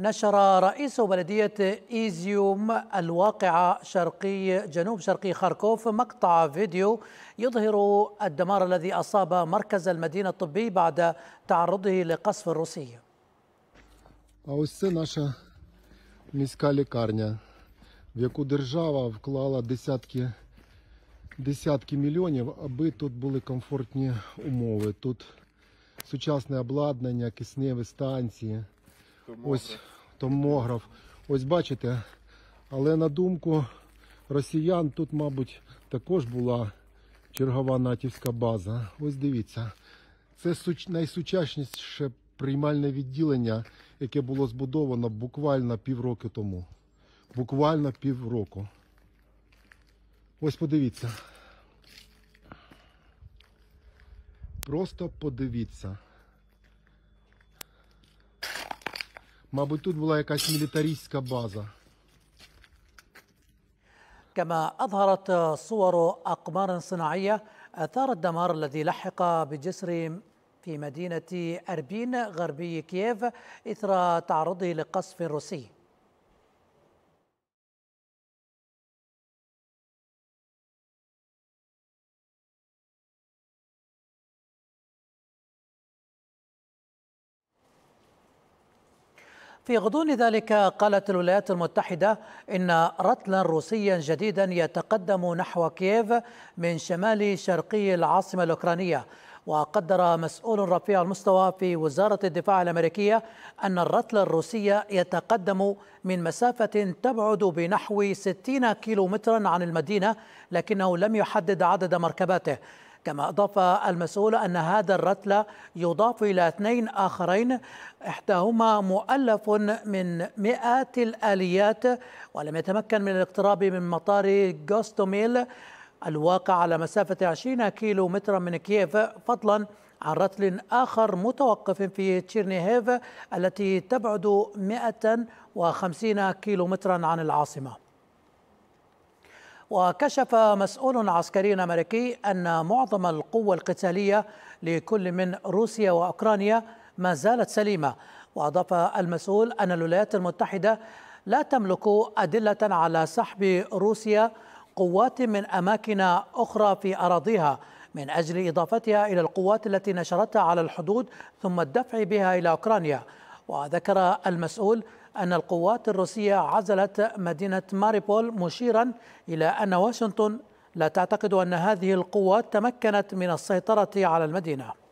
نشر رئيس بلدية إيزيوم الواقعة شرقي جنوب شرقي خاركوف مقطع فيديو يظهر الدمار الذي أصاب مركز المدينة الطبي بعد تعرضه لقصف روسي десятки мільйонів, аби тут були комфортні умови. Тут сучасне обладнання, кисневі станції – ось томограф. Ось бачите. Але на думку росіян, тут, мабуть, також була чергова натівська база. Ось дивіться. Це найсучасніше приймальне відділення, яке було збудовано буквально півроку тому. Буквально півроку. Ось подивіться. Просто подивіться. Мабуть, тут була якась мілітарійська база. كما أظهرت صور أقمار صناعية أثار الدمار الذي لحق بجسر في مدينة أربين غربي كييف إثر تعرضه لقصف روسي في غضون ذلك قالت الولايات المتحدة إن رتلا روسيا جديدا يتقدم نحو كييف من شمال شرقي العاصمة الأوكرانية وقدر مسؤول رفيع المستوى في وزارة الدفاع الأمريكية أن الرتل الروسي يتقدم من مسافة تبعد بنحو 60 كيلومترا عن المدينة لكنه لم يحدد عدد مركباته كما أضاف المسؤول أن هذا الرتل يضاف إلى اثنين آخرين إحداهما مؤلف من مئات الآليات ولم يتمكن من الاقتراب من مطار جوستوميل الواقع على مسافة 20 كيلو مترا من كييف فضلا عن رتل آخر متوقف في تشيرنيهيف التي تبعد 150 كيلو مترا عن العاصمة وكشف مسؤول عسكري أمريكي أن معظم القوة القتالية لكل من روسيا وأوكرانيا ما زالت سليمة وأضاف المسؤول أن الولايات المتحدة لا تملك أدلة على سحب روسيا قوات من أماكن أخرى في أراضيها من أجل إضافتها إلى القوات التي نشرتها على الحدود ثم الدفع بها إلى أوكرانيا وذكر المسؤول أن القوات الروسية عزلت مدينة ماريبول مشيرا إلى أن واشنطن لا تعتقد أن هذه القوات تمكنت من السيطرة على المدينة